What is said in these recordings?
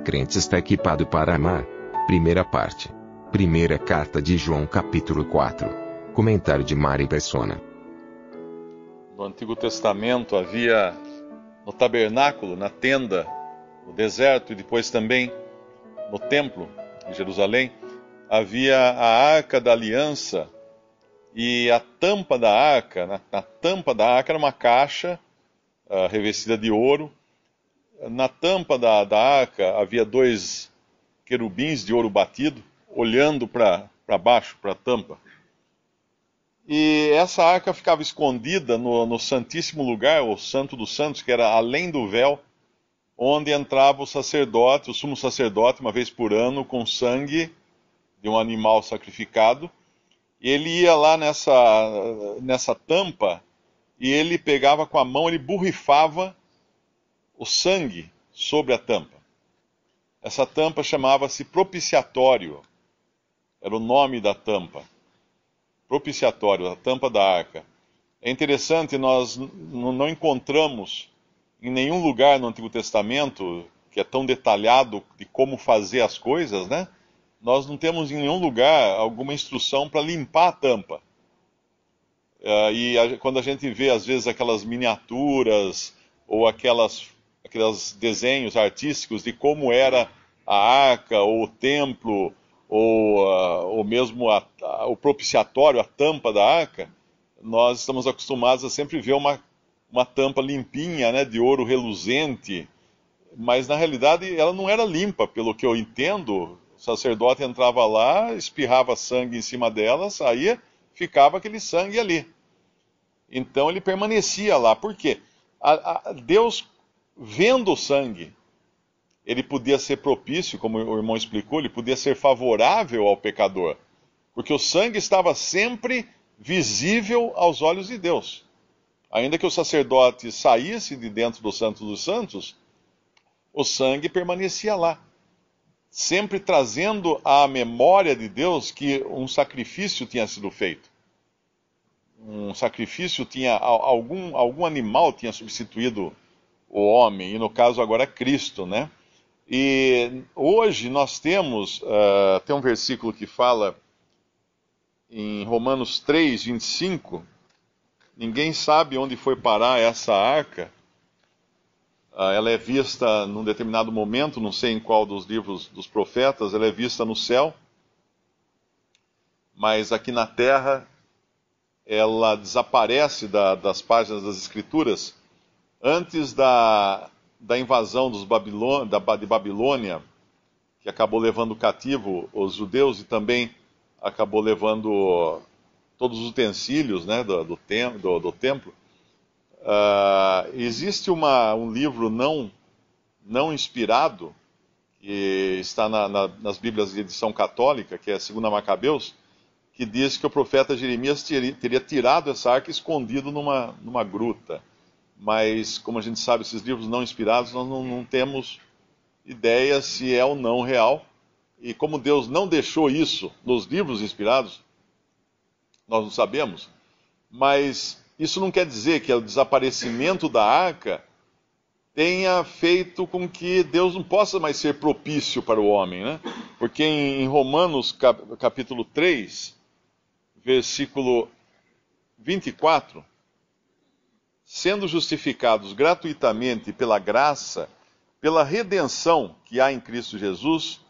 crente está equipado para amar. Primeira parte. Primeira carta de João, capítulo 4. Comentário de Mari Persona. No Antigo Testamento havia no tabernáculo, na tenda, no deserto e depois também no templo em Jerusalém, havia a arca da aliança e a tampa da arca, na, na tampa da arca era uma caixa uh, revestida de ouro na tampa da, da arca havia dois querubins de ouro batido, olhando para baixo, para a tampa. E essa arca ficava escondida no, no Santíssimo Lugar, o Santo dos Santos, que era além do véu, onde entrava o sacerdote, o sumo sacerdote, uma vez por ano, com sangue de um animal sacrificado. E ele ia lá nessa, nessa tampa e ele pegava com a mão, ele borrifava o sangue sobre a tampa. Essa tampa chamava-se propiciatório, era o nome da tampa. Propiciatório, a tampa da arca. É interessante, nós não encontramos em nenhum lugar no Antigo Testamento que é tão detalhado de como fazer as coisas, né? Nós não temos em nenhum lugar alguma instrução para limpar a tampa. Uh, e a, quando a gente vê, às vezes, aquelas miniaturas ou aquelas aqueles desenhos artísticos de como era a arca, ou o templo, ou, uh, ou mesmo a, a, o propiciatório, a tampa da arca, nós estamos acostumados a sempre ver uma, uma tampa limpinha, né, de ouro reluzente, mas na realidade ela não era limpa, pelo que eu entendo. O sacerdote entrava lá, espirrava sangue em cima dela, saía, ficava aquele sangue ali. Então ele permanecia lá. Por quê? A, a, Deus vendo o sangue, ele podia ser propício, como o irmão explicou, ele podia ser favorável ao pecador, porque o sangue estava sempre visível aos olhos de Deus. Ainda que o sacerdote saísse de dentro do Santo dos Santos, o sangue permanecia lá, sempre trazendo à memória de Deus que um sacrifício tinha sido feito. Um sacrifício tinha algum algum animal tinha substituído o homem, e no caso agora Cristo, né? E hoje nós temos, uh, tem um versículo que fala em Romanos 3, 25, ninguém sabe onde foi parar essa arca. Ah, ela é vista num determinado momento, não sei em qual dos livros dos profetas, ela é vista no céu, mas aqui na terra ela desaparece da, das páginas das Escrituras antes da, da invasão dos da, de Babilônia, que acabou levando cativo os judeus e também acabou levando todos os utensílios né, do, do, tem, do, do templo, uh, existe uma, um livro não, não inspirado, que está na, na, nas Bíblias de edição católica, que é a Segunda Macabeus, que diz que o profeta Jeremias teria, teria tirado essa arca escondido numa, numa gruta mas como a gente sabe, esses livros não inspirados, nós não, não temos ideia se é ou não real. E como Deus não deixou isso nos livros inspirados, nós não sabemos. Mas isso não quer dizer que o desaparecimento da arca tenha feito com que Deus não possa mais ser propício para o homem, né? Porque em Romanos capítulo 3, versículo 24, sendo justificados gratuitamente pela graça, pela redenção que há em Cristo Jesus,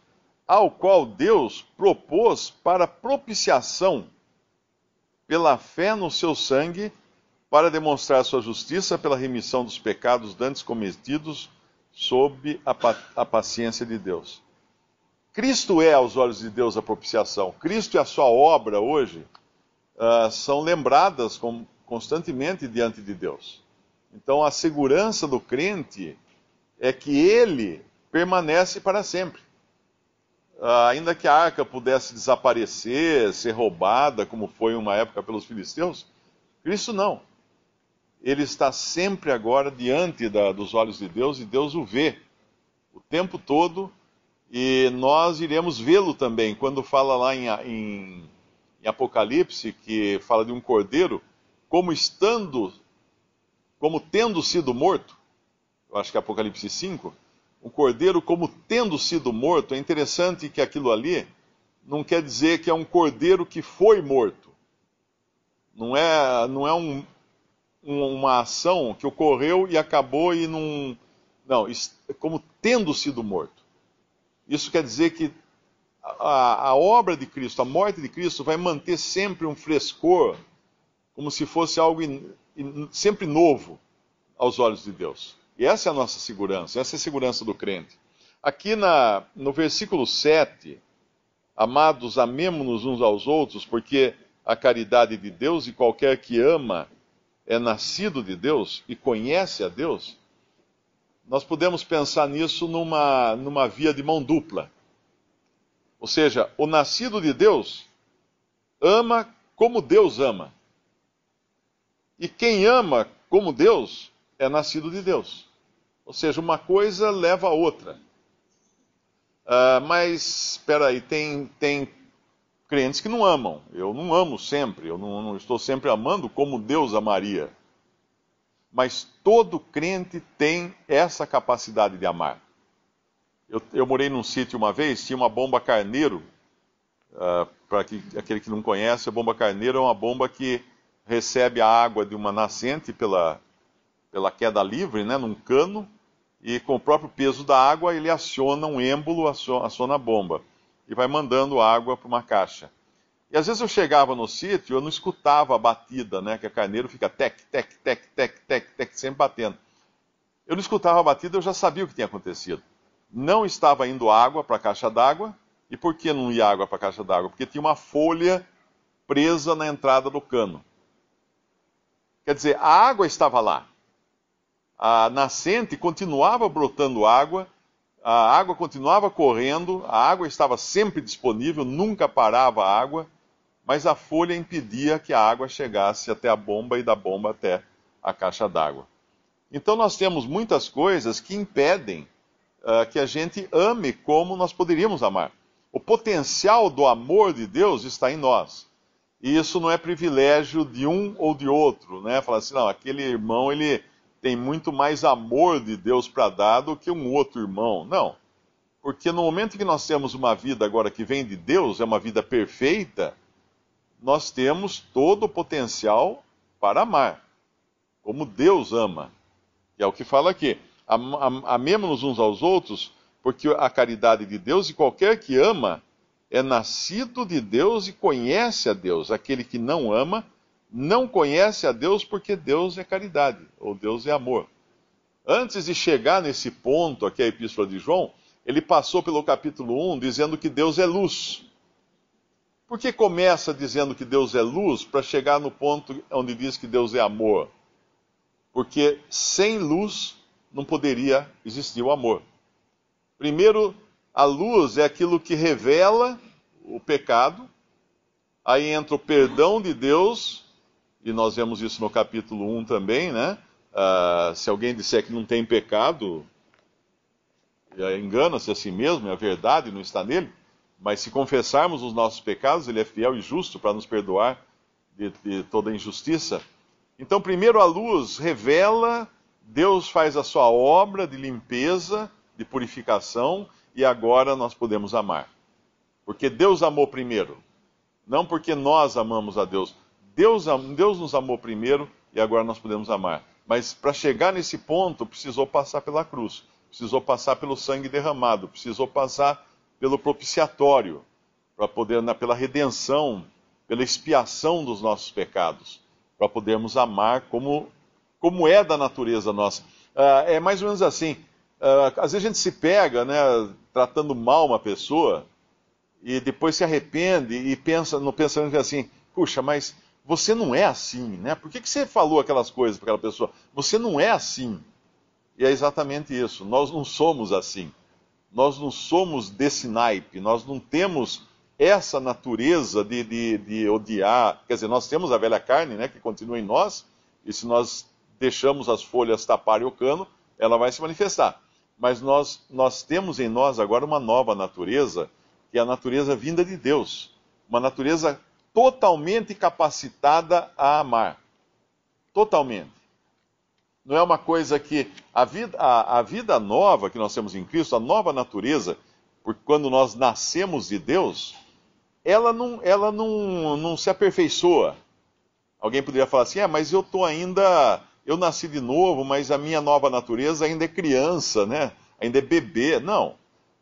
ao qual Deus propôs para propiciação pela fé no seu sangue, para demonstrar sua justiça pela remissão dos pecados dantes cometidos sob a, a paciência de Deus. Cristo é, aos olhos de Deus, a propiciação. Cristo e a sua obra hoje uh, são lembradas como constantemente diante de Deus. Então a segurança do crente é que ele permanece para sempre. Ah, ainda que a arca pudesse desaparecer, ser roubada, como foi uma época pelos filisteus, Cristo não. Ele está sempre agora diante da, dos olhos de Deus e Deus o vê o tempo todo e nós iremos vê-lo também. Quando fala lá em, em, em Apocalipse, que fala de um cordeiro, como estando, como tendo sido morto, eu acho que é Apocalipse 5, o cordeiro como tendo sido morto, é interessante que aquilo ali não quer dizer que é um cordeiro que foi morto. Não é, não é um, uma ação que ocorreu e acabou e não. Não, como tendo sido morto. Isso quer dizer que a, a obra de Cristo, a morte de Cristo, vai manter sempre um frescor como se fosse algo in, in, sempre novo aos olhos de Deus. E essa é a nossa segurança, essa é a segurança do crente. Aqui na, no versículo 7, amados, amemo-nos uns aos outros, porque a caridade de Deus e qualquer que ama é nascido de Deus e conhece a Deus. Nós podemos pensar nisso numa, numa via de mão dupla. Ou seja, o nascido de Deus ama como Deus ama. E quem ama como Deus é nascido de Deus. Ou seja, uma coisa leva a outra. Uh, mas, espera aí, tem, tem crentes que não amam. Eu não amo sempre, eu não, não estou sempre amando como Deus amaria. Mas todo crente tem essa capacidade de amar. Eu, eu morei num sítio uma vez, tinha uma bomba carneiro. Uh, ah, Para aquele que não conhece, a bomba carneiro é uma bomba que recebe a água de uma nascente pela, pela queda livre, né, num cano, e com o próprio peso da água ele aciona um êmbolo, aciona a bomba, e vai mandando água para uma caixa. E às vezes eu chegava no sítio, eu não escutava a batida, né, que a carneiro fica tec, tec, tec, tec, tec, tec, sempre batendo. Eu não escutava a batida, eu já sabia o que tinha acontecido. Não estava indo água para a caixa d'água, e por que não ia água para a caixa d'água? Porque tinha uma folha presa na entrada do cano. Quer dizer, a água estava lá. A nascente continuava brotando água, a água continuava correndo, a água estava sempre disponível, nunca parava a água, mas a folha impedia que a água chegasse até a bomba e da bomba até a caixa d'água. Então nós temos muitas coisas que impedem uh, que a gente ame como nós poderíamos amar. O potencial do amor de Deus está em nós. E isso não é privilégio de um ou de outro, né? Falar assim, não, aquele irmão ele tem muito mais amor de Deus para dar do que um outro irmão. Não. Porque no momento que nós temos uma vida agora que vem de Deus, é uma vida perfeita, nós temos todo o potencial para amar, como Deus ama. E é o que fala aqui. Amemos-nos uns aos outros, porque a caridade de Deus, e qualquer que ama, é nascido de Deus e conhece a Deus. Aquele que não ama, não conhece a Deus porque Deus é caridade, ou Deus é amor. Antes de chegar nesse ponto, aqui é a Epístola de João, ele passou pelo capítulo 1 dizendo que Deus é luz. Por que começa dizendo que Deus é luz para chegar no ponto onde diz que Deus é amor? Porque sem luz não poderia existir o amor. Primeiro, a luz é aquilo que revela o pecado, aí entra o perdão de Deus, e nós vemos isso no capítulo 1 também, né? Ah, se alguém disser que não tem pecado, engana-se a si mesmo, é a verdade, não está nele. Mas se confessarmos os nossos pecados, ele é fiel e justo para nos perdoar de, de toda injustiça. Então, primeiro a luz revela, Deus faz a sua obra de limpeza, de purificação, e agora nós podemos amar. Porque Deus amou primeiro, não porque nós amamos a Deus. Deus, Deus nos amou primeiro e agora nós podemos amar. Mas para chegar nesse ponto, precisou passar pela cruz, precisou passar pelo sangue derramado, precisou passar pelo propiciatório, para poder, pela redenção, pela expiação dos nossos pecados, para podermos amar como, como é da natureza nossa. Ah, é mais ou menos assim: uh, às vezes a gente se pega, né, tratando mal uma pessoa e depois se arrepende e pensa no pensamento é assim, puxa, mas você não é assim, né? Por que, que você falou aquelas coisas para aquela pessoa? Você não é assim. E é exatamente isso. Nós não somos assim. Nós não somos desse naipe. Nós não temos essa natureza de, de, de odiar. Quer dizer, nós temos a velha carne, né, que continua em nós. E se nós deixamos as folhas taparem o cano, ela vai se manifestar mas nós, nós temos em nós agora uma nova natureza, que é a natureza vinda de Deus. Uma natureza totalmente capacitada a amar. Totalmente. Não é uma coisa que. A vida, a, a vida nova que nós temos em Cristo, a nova natureza, porque quando nós nascemos de Deus, ela não, ela não, não se aperfeiçoa. Alguém poderia falar assim: é, mas eu estou ainda eu nasci de novo, mas a minha nova natureza ainda é criança, né? ainda é bebê. Não.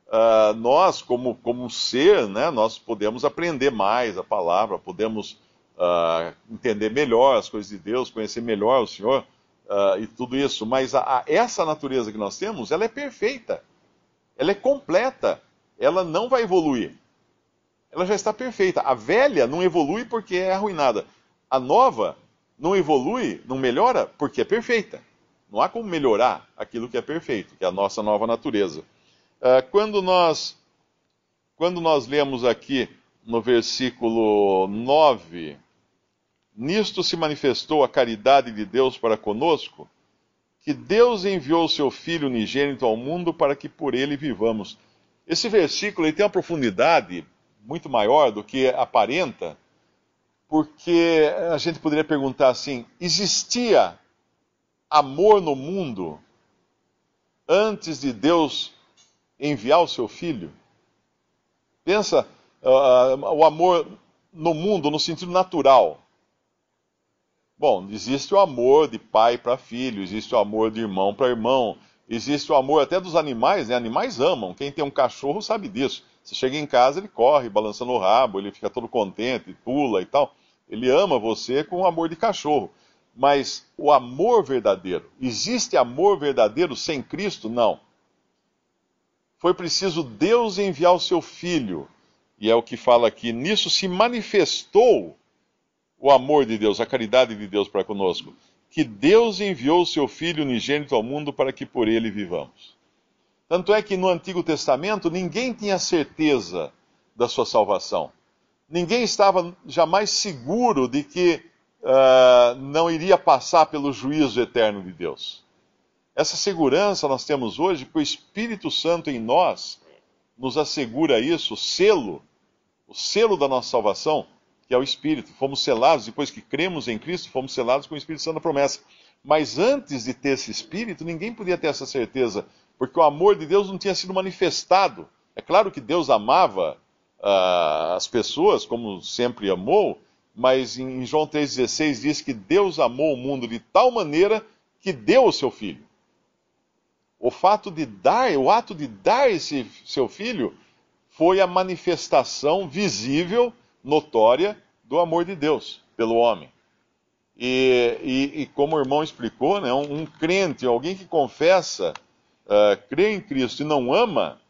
Uh, nós, como, como ser, né, nós podemos aprender mais a palavra, podemos uh, entender melhor as coisas de Deus, conhecer melhor o Senhor uh, e tudo isso. Mas a, a, essa natureza que nós temos, ela é perfeita, ela é completa, ela não vai evoluir. Ela já está perfeita. A velha não evolui porque é arruinada. A nova não evolui, não melhora, porque é perfeita. Não há como melhorar aquilo que é perfeito, que é a nossa nova natureza. Ah, quando, nós, quando nós lemos aqui no versículo 9, nisto se manifestou a caridade de Deus para conosco, que Deus enviou o seu Filho unigênito ao mundo para que por ele vivamos. Esse versículo ele tem uma profundidade muito maior do que aparenta porque a gente poderia perguntar assim: existia amor no mundo antes de Deus enviar o seu filho? Pensa uh, o amor no mundo no sentido natural. Bom, existe o amor de pai para filho, existe o amor de irmão para irmão, existe o amor até dos animais, né? Animais amam. Quem tem um cachorro sabe disso. Você chega em casa, ele corre, balançando o rabo, ele fica todo contente, pula e tal. Ele ama você com amor de cachorro. Mas o amor verdadeiro, existe amor verdadeiro sem Cristo? Não. Foi preciso Deus enviar o seu filho. E é o que fala aqui, nisso se manifestou o amor de Deus, a caridade de Deus para conosco, que Deus enviou o seu filho unigênito ao mundo para que por ele vivamos. Tanto é que no Antigo Testamento ninguém tinha certeza da sua salvação. Ninguém estava jamais seguro de que uh, não iria passar pelo juízo eterno de Deus. Essa segurança nós temos hoje porque o Espírito Santo em nós nos assegura isso, o selo, o selo da nossa salvação, que é o Espírito. Fomos selados, depois que cremos em Cristo, fomos selados com o Espírito Santo na promessa. Mas antes de ter esse Espírito, ninguém podia ter essa certeza, porque o amor de Deus não tinha sido manifestado. É claro que Deus amava uh, as pessoas, como sempre amou, mas em João 3,16 diz que Deus amou o mundo de tal maneira que deu o seu filho. O fato de dar, o ato de dar esse seu filho, foi a manifestação visível, notória, do amor de Deus pelo homem. E, e, e como o irmão explicou, né, um, um crente, alguém que confessa, uh, crê em Cristo e não ama,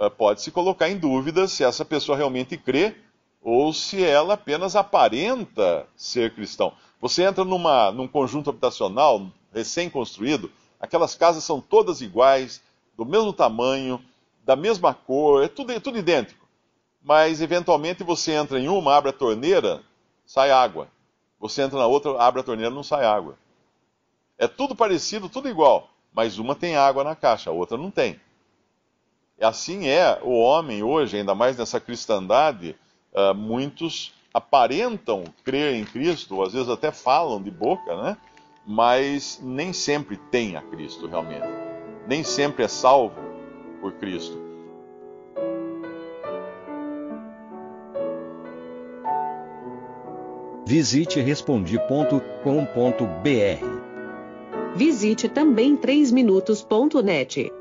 ah, pode se colocar em dúvida se essa pessoa realmente crê ou se ela apenas aparenta ser cristão. Você entra numa, num conjunto habitacional recém-construído, aquelas casas são todas iguais, do mesmo tamanho, da mesma cor, é tudo, é tudo idêntico. Mas eventualmente você entra em uma, abre a torneira, sai água. Você entra na outra, abre a torneira, não sai água. É tudo parecido, tudo igual, mas uma tem água na caixa, a outra não tem. Assim é o homem hoje, ainda mais nessa cristandade, uh, muitos aparentam crer em Cristo, ou às vezes até falam de boca, né? mas nem sempre tem a Cristo realmente. Nem sempre é salvo por Cristo. Visite respondi.com.br. Visite também 3minutos.net.